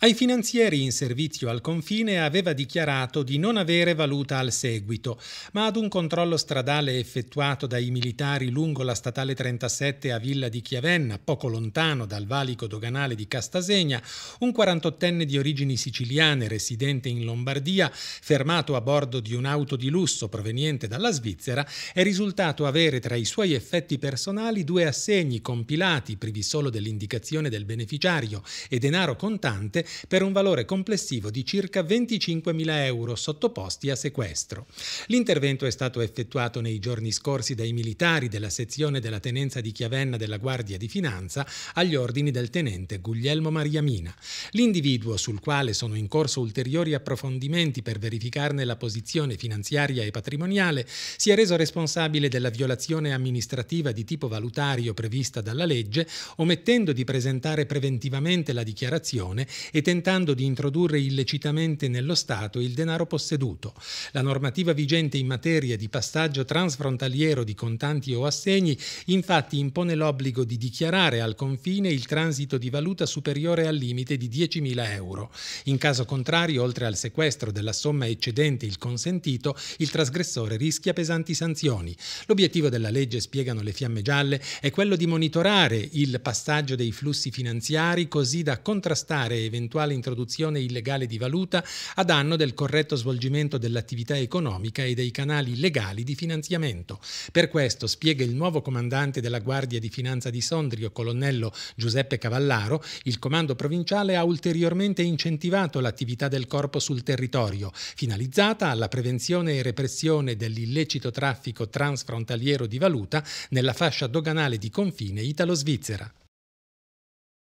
Ai finanzieri in servizio al confine aveva dichiarato di non avere valuta al seguito, ma ad un controllo stradale effettuato dai militari lungo la statale 37 a Villa di Chiavenna, poco lontano dal valico doganale di Castasegna, un 48enne di origini siciliane residente in Lombardia, fermato a bordo di un'auto di lusso proveniente dalla Svizzera, è risultato avere tra i suoi effetti personali due assegni compilati, privi solo dell'indicazione del beneficiario e denaro contante, per un valore complessivo di circa 25.000 euro sottoposti a sequestro. L'intervento è stato effettuato nei giorni scorsi dai militari della sezione della tenenza di Chiavenna della Guardia di Finanza agli ordini del tenente Guglielmo Mariamina. L'individuo sul quale sono in corso ulteriori approfondimenti per verificarne la posizione finanziaria e patrimoniale si è reso responsabile della violazione amministrativa di tipo valutario prevista dalla legge, omettendo di presentare preventivamente la dichiarazione e tentando di introdurre illecitamente nello Stato il denaro posseduto. La normativa vigente in materia di passaggio transfrontaliero di contanti o assegni infatti impone l'obbligo di dichiarare al confine il transito di valuta superiore al limite di 10.000 euro. In caso contrario, oltre al sequestro della somma eccedente il consentito, il trasgressore rischia pesanti sanzioni. L'obiettivo della legge, spiegano le fiamme gialle, è quello di monitorare il passaggio dei flussi finanziari così da contrastare eventuali eventuale introduzione illegale di valuta a danno del corretto svolgimento dell'attività economica e dei canali legali di finanziamento. Per questo, spiega il nuovo comandante della Guardia di Finanza di Sondrio, colonnello Giuseppe Cavallaro, il comando provinciale ha ulteriormente incentivato l'attività del corpo sul territorio, finalizzata alla prevenzione e repressione dell'illecito traffico transfrontaliero di valuta nella fascia doganale di confine italo-svizzera.